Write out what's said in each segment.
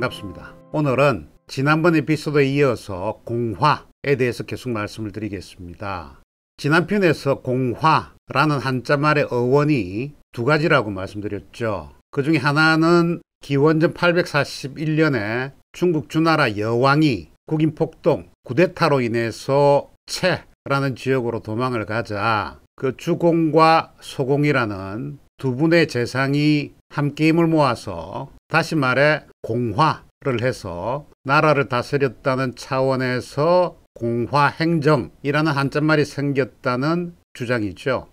반갑습니다. 오늘은 지난번 에피소드에 이어서 공화에 대해서 계속 말씀을 드리겠습니다. 지난 편에서 공화라는 한자말의 어원이 두 가지라고 말씀드렸죠. 그 중에 하나는 기원전 841년에 중국 주나라 여왕이 국인 폭동 구데타로 인해서 채라는 지역으로 도망을 가자 그 주공과 소공이라는 두 분의 재상이 함께 힘을 모아서 다시 말해 공화를 해서 나라를 다스렸다는 차원에서 공화행정이라는 한자말이 생겼다는 주장이죠.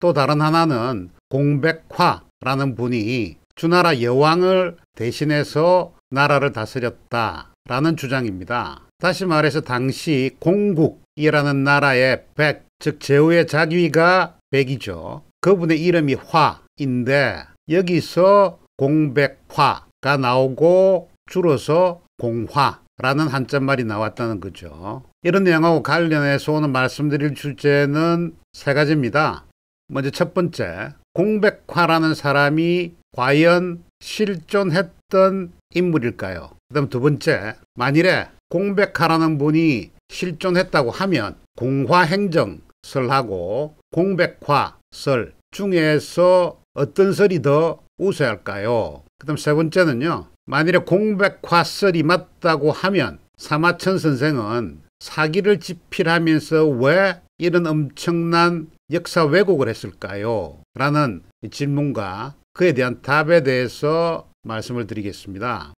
또 다른 하나는 공백화라는 분이 주나라 여왕을 대신해서 나라를 다스렸다라는 주장입니다. 다시 말해서 당시 공국이라는 나라의 백, 즉 제후의 자위가 백이죠. 그분의 이름이 화인데 여기서 공백화가 나오고 줄어서 공화라는 한자말이 나왔다는 거죠. 이런 내용하고 관련해서 오늘 말씀드릴 주제는 세 가지입니다. 먼저 첫 번째, 공백화라는 사람이 과연 실존했던 인물일까요? 그 다음 두 번째, 만일에 공백화라는 분이 실존했다고 하면 공화행정설하고 공백화설 중에서 어떤 설이 더 우세할까요? 그 다음 세 번째는요. 만일에 공백화설이 맞다고 하면 사마천 선생은 사기를 집필하면서 왜 이런 엄청난 역사 왜곡을 했을까요? 라는 질문과 그에 대한 답에 대해서 말씀을 드리겠습니다.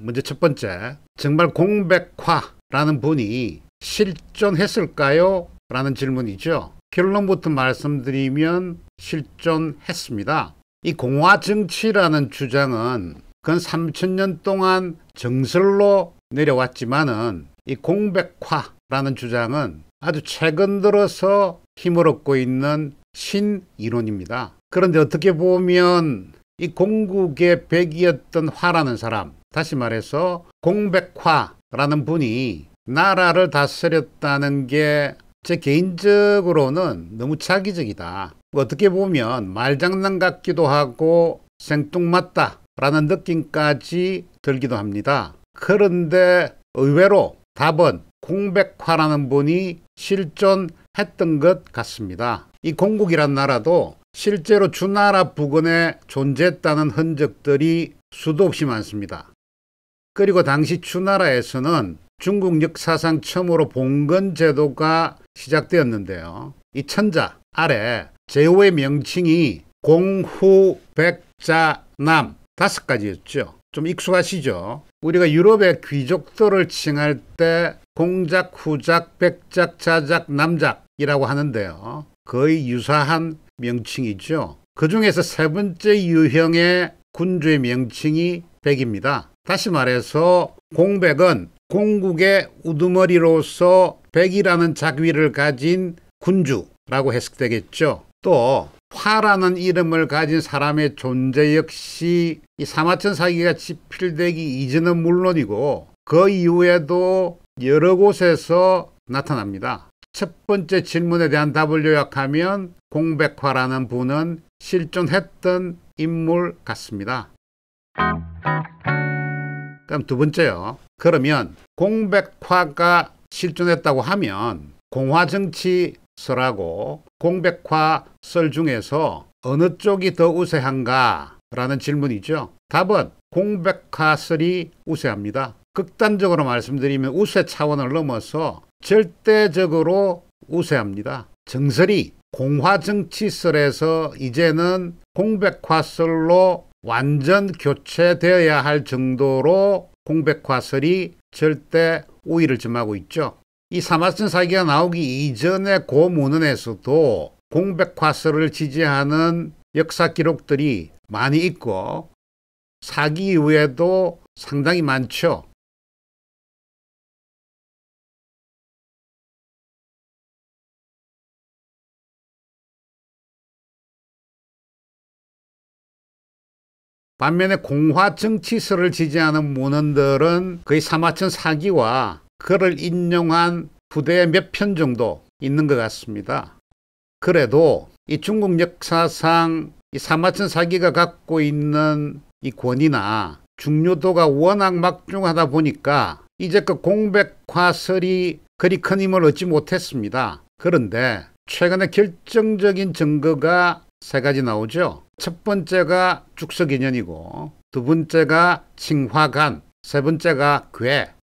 먼저 첫 번째, 정말 공백화라는 분이 실존했을까요? 라는 질문이죠. 결론부터 말씀드리면 실존했습니다. 이 공화정치라는 주장은 근 3천년 동안 정설로 내려왔지만은 이 공백화라는 주장은 아주 최근 들어서 힘을 얻고 있는 신이론입니다. 그런데 어떻게 보면 이 공국의 백이었던 화라는 사람, 다시 말해서 공백화라는 분이 나라를 다스렸다는 게제 개인적으로는 너무 자기적이다. 뭐 어떻게 보면 말장난 같기도 하고 생뚱맞다 라는 느낌까지 들기도 합니다. 그런데 의외로 답은 공백화라는 분이 실존했던 것 같습니다. 이 공국이란 나라도 실제로 주나라 부근에 존재했다는 흔적들이 수도 없이 많습니다. 그리고 당시 주나라에서는 중국 역사상 처음으로 봉건 제도가 시작되었는데요. 이 천자 아래 제후의 명칭이 공후 백자남 다섯 가지였죠. 좀 익숙하시죠? 우리가 유럽의 귀족들을 칭할 때 공작, 후작, 백작, 자작, 남작이라고 하는데요. 거의 유사한 명칭이죠. 그 중에서 세 번째 유형의 군주의 명칭이 백입니다. 다시 말해서 공백은 공국의 우두머리로서 백이라는 작위를 가진 군주라고 해석되겠죠. 또 화라는 이름을 가진 사람의 존재 역시 이 사마천 사기가 집필되기 이전은 물론이고 그 이후에도 여러 곳에서 나타납니다. 첫 번째 질문에 대한 답을 요약하면 공백화라는 분은 실존했던 인물 같습니다. 그럼 두 번째요. 그러면 공백화가 실존했다고 하면 공화정치설하고 공백화설 중에서 어느 쪽이 더 우세한가? 라는 질문이죠. 답은 공백화설이 우세합니다. 극단적으로 말씀드리면 우세 차원을 넘어서 절대적으로 우세합니다. 정설이 공화정치설에서 이제는 공백화설로 완전 교체되어야 할 정도로 공백화설이 절대 우위를 점하고 있죠. 이 사마천 사기가 나오기 이전의 고문헌에서도 공백화설을 지지하는 역사 기록들이 많이 있고 사기 이후에도 상당히 많죠. 반면에 공화 정치설을 지지하는 문헌들은 거의 사마천 사기와 그를 인용한 부대의 몇 편 정도 있는 것 같습니다. 그래도 이 중국 역사상 이 사마천 사기가 갖고 있는 이 권위나 중요도가 워낙 막중하다 보니까 이제껏 그 공백화설이 그리 큰 힘을 얻지 못했습니다. 그런데 최근에 결정적인 증거가 세 가지 나오죠. 첫 번째가 죽석인연이고 두 번째가 칭화간, 세 번째가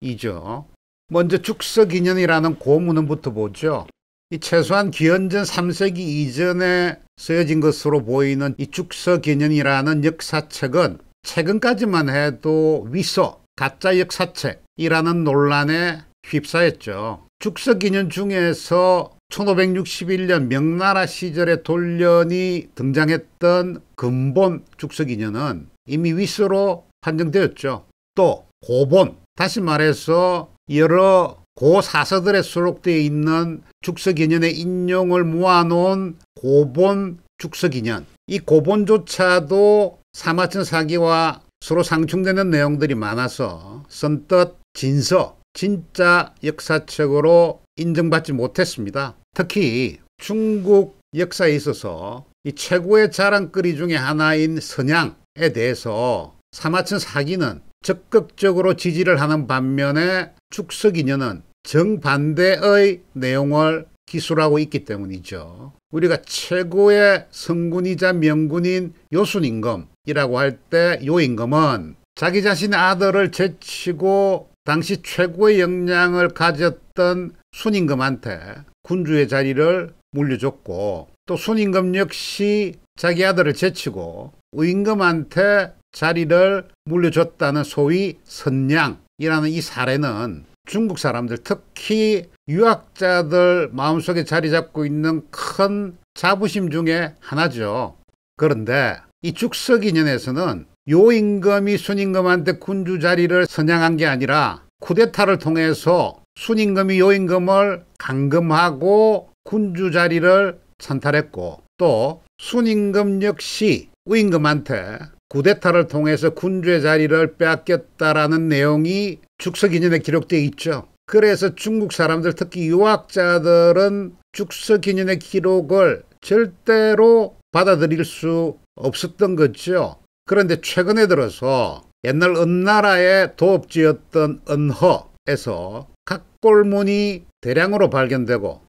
괴이죠. 먼저 죽석인연이라는 고문은부터 보죠. 이 최소한 기원전 3세기 이전에 쓰여진 것으로 보이는 이 죽석인연이라는 역사책은 최근까지만 해도 위서 가짜 역사책이라는 논란에 휩싸였죠. 죽석인연 중에서 1561년 명나라 시절의 돌련이 등장했던 근본 죽석인연은 이미 위수로 판정되었죠. 또 고본, 다시 말해서 여러 고사서들에 수록되어 있는 죽석인연의 인용을 모아놓은 고본 죽석인연. 이 고본조차도 사마천 사기와 서로 상충되는 내용들이 많아서 선뜻 진서, 진짜 역사책으로 인정받지 못했습니다. 특히 중국 역사에 있어서 이 최고의 자랑거리 중의 하나인 선양에 대해서 사마천 사기는 적극적으로 지지를 하는 반면에 축석이녀는 정반대의 내용을 기술하고 있기 때문이죠. 우리가 최고의 성군이자 명군인 요순임금이라고 할 때 요임금은 자기 자신의 아들을 제치고 당시 최고의 역량을 가졌던 순임금한테 군주의 자리를 물려줬고 또 순임금 역시 자기 아들을 제치고 의임금한테 자리를 물려줬다는 소위 선량이라는 이 사례는 중국 사람들 특히 유학자들 마음속에 자리 잡고 있는 큰 자부심 중에 하나죠. 그런데 이 죽석인연에서는 요 임금이 순임금한테 군주 자리를 선양한 게 아니라 쿠데타를 통해서 순임금이 요 임금을 감금하고 군주 자리를 찬탈했고 또 순임금 역시 우임금한테 쿠데타를 통해서 군주의 자리를 빼앗겼다라는 내용이 축서기념에 기록되어 있죠. 그래서 중국 사람들 특히 유학자들은 축서기념의 기록을 절대로 받아들일 수 없었던 거죠. 그런데 최근에 들어서 옛날 은나라의 도읍지였던 은허에서 각골문이 대량으로 발견되고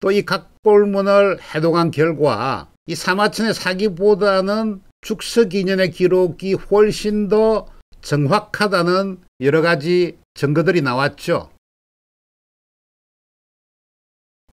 또 이 각골문을 해독한 결과 이 사마천의 사기보다는 축석인연의 기록이 훨씬 더 정확하다는 여러 가지 증거들이 나왔죠.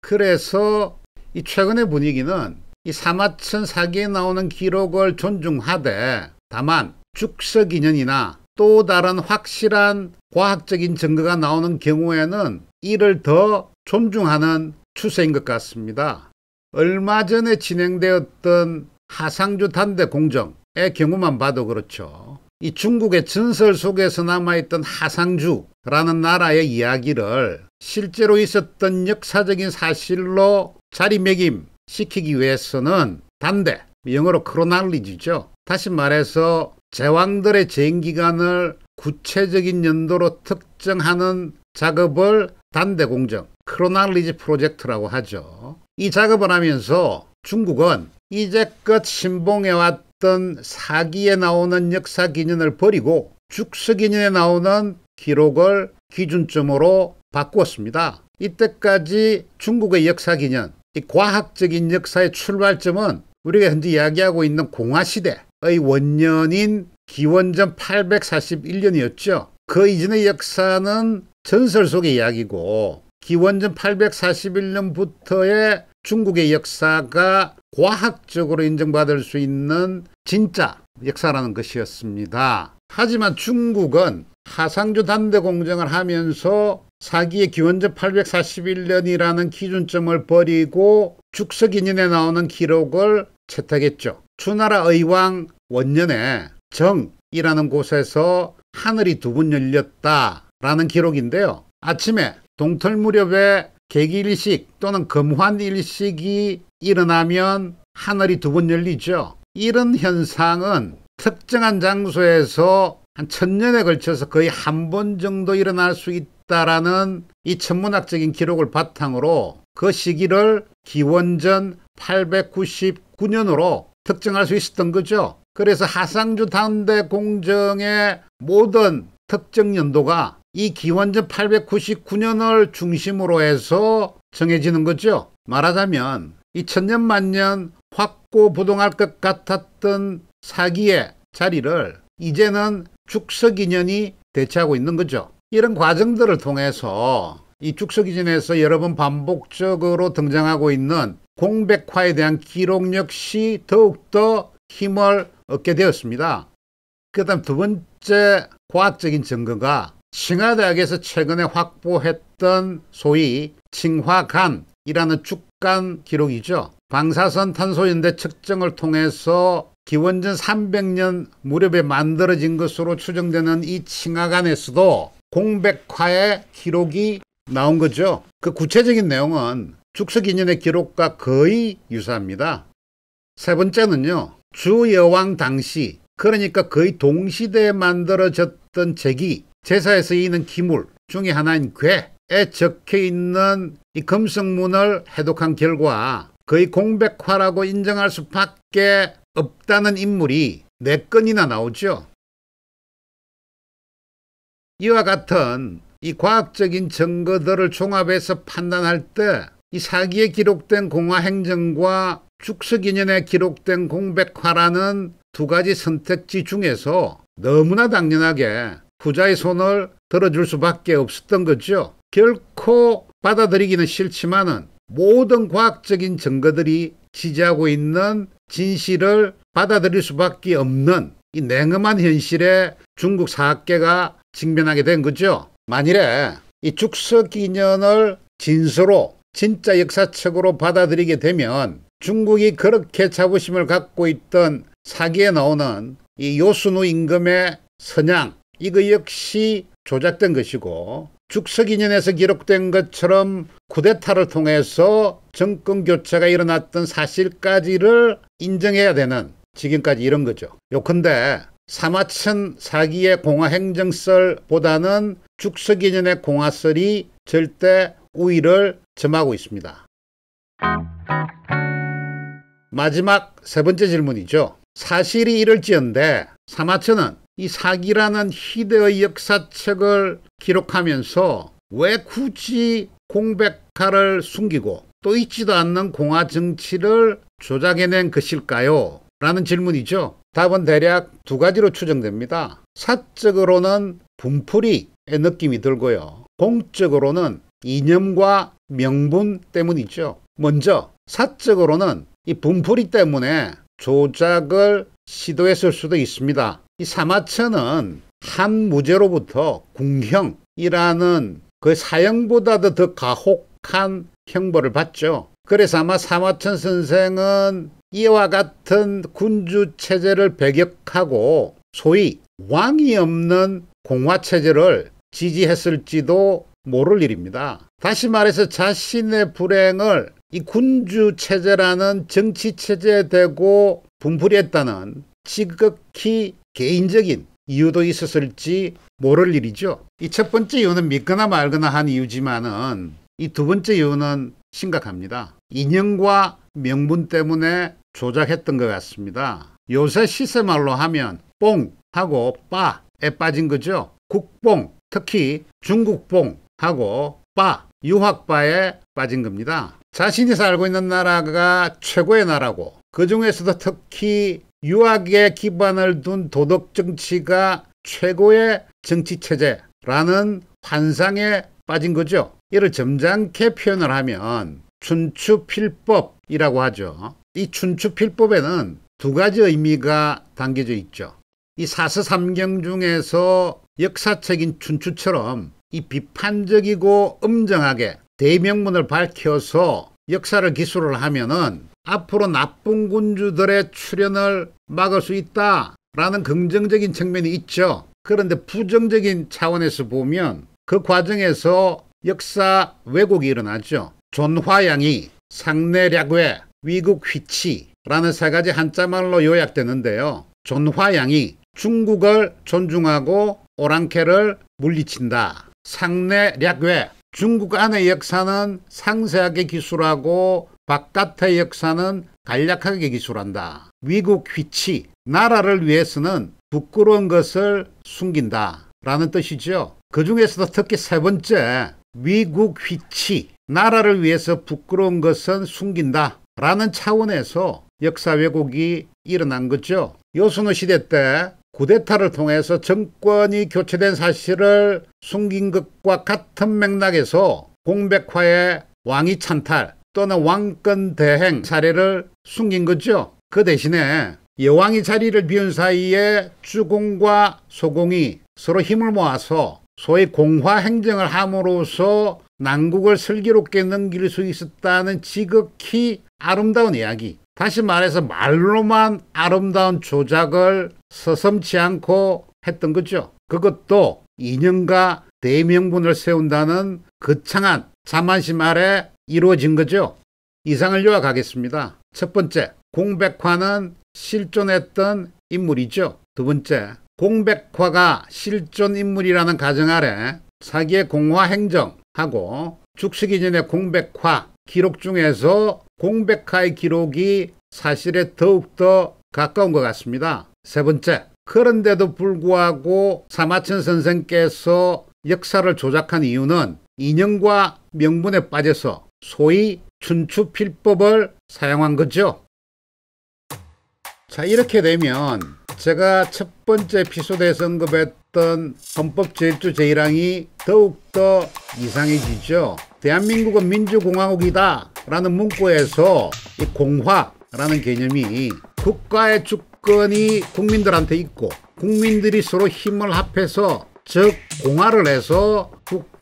그래서 이 최근의 분위기는 이 사마천 사기에 나오는 기록을 존중하되 다만 축서기연이나또 다른 확실한 과학적인 증거가 나오는 경우에는 이를 더 존중하는 추세인 것 같습니다. 얼마 전에 진행되었던 하상주 단대 공정의 경우만 봐도 그렇죠. 이 중국의 전설 속에서 남아있던 하상주라는 나라의 이야기를 실제로 있었던 역사적인 사실로 자리매김 시키기 위해서는 단대, 영어로 크로날리지죠. 다시 말해서 제왕들의 재임 기간을 구체적인 연도로 특정하는 작업을 단대 공정, 크로날리지 프로젝트라고 하죠. 이 작업을 하면서 중국은 이제껏 신봉해왔던 사기에 나오는 역사 기념을 버리고 죽서 기념에 나오는 기록을 기준점으로 바꾸었습니다. 이때까지 중국의 역사 기념, 이 과학적인 역사의 출발점은 우리가 현재 이야기하고 있는 공화시대의 원년인 기원전 841년이었죠. 그 이전의 역사는 전설 속의 이야기고 기원전 841년부터의 중국의 역사가 과학적으로 인정받을 수 있는 진짜 역사라는 것이었습니다. 하지만 중국은 하상주 단대 공정을 하면서 사기의 기원전 841년이라는 기준점을 버리고 축석인인에 나오는 기록을 채택했죠. 추나라 의왕 원년에 정이라는 곳에서 하늘이 두 번 열렸다라는 기록인데요. 아침에 동틀 무렵에 개기일식 또는 금환일식이 일어나면 하늘이 두 번 열리죠. 이런 현상은 특정한 장소에서 한 천년에 걸쳐서 거의 한 번 정도 일어날 수 있다. 있다라는 이 천문학적인 기록을 바탕으로 그 시기를 기원전 899년으로 특정할 수 있었던 거죠. 그래서 하상주 당대 공정의 모든 특정 연도가 이 기원전 899년을 중심으로 해서 정해지는 거죠. 말하자면 이 천년 만년 확고부동할 것 같았던 사기의 자리를 이제는 축석 인연이 대체하고 있는 거죠. 이런 과정들을 통해서 이 축소기준에서 여러 번 반복적으로 등장하고 있는 공백화에 대한 기록 역시 더욱더 힘을 얻게 되었습니다. 그 다음 두 번째 과학적인 증거가 칭화대학에서 최근에 확보했던 소위 칭화간이라는 축간 기록이죠. 방사선 탄소연대 측정을 통해서 기원전 300년 무렵에 만들어진 것으로 추정되는 이 칭화간에서도 공백화의 기록이 나온 거죠. 그 구체적인 내용은 축석인연의 기록과 거의 유사합니다. 세 번째는요. 주여왕 당시 그러니까 거의 동시대에 만들어졌던 제기 제사에 서이는 기물 중의 하나인 괴에 적혀있는 이 금성문을 해독한 결과 거의 공백화라고 인정할 수밖에 없다는 인물이 네건이나 나오죠. 이와 같은 이 과학적인 증거들을 종합해서 판단할 때 이 사기에 기록된 공화행정과 축소기연에 기록된 공백화라는 두 가지 선택지 중에서 너무나 당연하게 부자의 손을 들어줄 수밖에 없었던 거죠. 결코 받아들이기는 싫지만은 모든 과학적인 증거들이 지지하고 있는 진실을 받아들일 수밖에 없는 이 냉엄한 현실에 중국 사학계가 직면하게 된 거죠. 만일에 이축서 기년을 진서로 진짜 역사책으로 받아들이게 되면 중국이 그렇게 자부심을 갖고 있던 사기에 나오는 이 요순우 임금의 선양 이거 역시 조작된 것이고 죽서기년에서 기록된 것처럼 쿠데타를 통해서 정권 교체가 일어났던 사실까지를 인정해야 되는 지금까지 이런 거죠. 요컨대 사마천 사기의 공화행정설보다는 죽서기년의 공화설이 절대 우위를 점하고 있습니다. 마지막 세 번째 질문이죠. 사실이 이럴지언데 사마천은 이 사기라는 희대의 역사책을 기록하면서 왜 굳이 공백화를 숨기고 또 있지도 않는 공화 정치를 조작해낸 것일까요? 라는 질문이죠. 답은 대략 두 가지로 추정됩니다. 사적으로는 분풀이의 느낌이 들고요. 공적으로는 이념과 명분 때문이죠. 먼저 사적으로는 이 분풀이 때문에 조작을 시도했을 수도 있습니다. 이 사마천은 한 무죄로부터 궁형이라는 그 사형보다도 더 가혹한 형벌을 받죠. 그래서 아마 사마천 선생은 이와 같은 군주 체제를 배격하고 소위 왕이 없는 공화 체제를 지지했을지도 모를 일입니다. 다시 말해서 자신의 불행을 이 군주 체제라는 정치 체제에 대고 분풀이했다는 지극히 개인적인 이유도 있었을지 모를 일이죠. 이 첫 번째 이유는 믿거나 말거나 한 이유지만은 이 두 번째 이유는 심각합니다. 인형과 명분 때문에 조작했던 것 같습니다. 요새 시세 말로 하면 뽕 하고 빠에 빠진 거죠. 국뽕, 특히 중국뽕 하고 빠, 유학바에 빠진 겁니다. 자신이 살고 있는 나라가 최고의 나라고 그 중에서도 특히 유학에 기반을 둔 도덕 정치가 최고의 정치 체제라는 환상에 빠진 거죠. 이를 점잖게 표현을 하면 춘추필법이라고 하죠. 이 춘추필법에는 두 가지 의미가 담겨져 있죠. 이 사서삼경 중에서 역사책인 춘추처럼 이 비판적이고 엄정하게 대명문을 밝혀서 역사를 기술을 하면은 앞으로 나쁜 군주들의 출현을 막을 수 있다라는 긍정적인 측면이 있죠. 그런데 부정적인 차원에서 보면 그 과정에서 역사 왜곡이 일어나죠. 존화양이 상내략외 위국휘치라는 세 가지 한자말로 요약되는데요. 존화양이 중국을 존중하고 오랑캐를 물리친다. 상내략외 중국 안의 역사는 상세하게 기술하고 바깥의 역사는 간략하게 기술한다. 위국휘치 나라를 위해서는 부끄러운 것을 숨긴다. 라는 뜻이죠. 그 중에서도 특히 세 번째 위국휘치 나라를 위해서 부끄러운 것은 숨긴다 라는 차원에서 역사 왜곡이 일어난 거죠. 요순호 시대 때 구데타를 통해서 정권이 교체된 사실을 숨긴 것과 같은 맥락에서 공백화의 왕위 찬탈 또는 왕권 대행 사례를 숨긴 거죠. 그 대신에 여왕이 자리를 비운 사이에 주공과 소공이 서로 힘을 모아서 소위 공화 행정을 함으로써 난국을 슬기롭게 넘길 수 있었다는 지극히 아름다운 이야기. 다시 말해서 말로만 아름다운 조작을 서슴치 않고 했던 거죠. 그것도 인연과 대명분을 세운다는 거창한 자만심 아래 이루어진 거죠. 이상을 요약하겠습니다. 첫 번째, 공백화는 실존했던 인물이죠. 두 번째, 공백화가 실존 인물이라는 가정 아래 사기의 공화 행정, 하고 죽시기 전에 공백화 기록 중에서 공백화의 기록이 사실에 더욱더 가까운 것 같습니다. 세 번째, 그런데도 불구하고 사마천 선생께서 역사를 조작한 이유는 인연과 명분에 빠져서 소위 춘추필법을 사용한 거죠. 자 이렇게 되면 제가 첫 번째 피소대에서 언급했던 헌법 제1조 제1항이 더욱더 이상해지죠. 대한민국은 민주공화국이다 라는 문구에서 이 공화라는 개념이 국가의 주권이 국민들한테 있고 국민들이 서로 힘을 합해서 즉 공화를 해서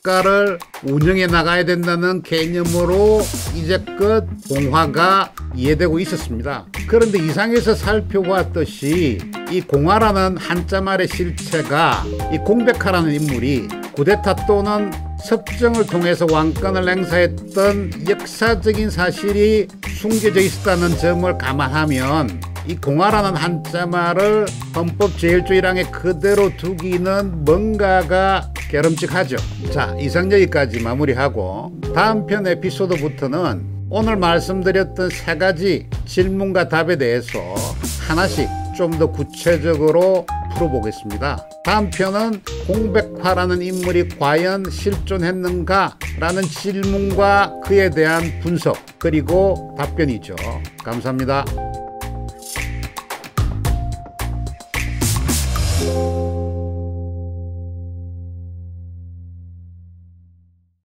국가를 운영해 나가야 된다는 개념으로 이제껏 공화가 이해되고 있었습니다. 그런데 이상에서 살펴보았듯이 이 공화라는 한자말의 실체가 이 공백화라는 인물이 구데타 또는 섭정을 통해서 왕권을 행사했던 역사적인 사실이 숨겨져 있었다는 점을 감안하면 이 공화라는 한자말을 헌법 제1조 1항에 그대로 두기는 뭔가가 개름직하죠 자, 이상 여기까지 마무리하고 다음 편 에피소드부터는 오늘 말씀드렸던 세 가지 질문과 답에 대해서 하나씩 좀 더 구체적으로 풀어보겠습니다. 다음 편은 공백화라는 인물이 과연 실존했는가 라는 질문과 그에 대한 분석 그리고 답변이죠. 감사합니다.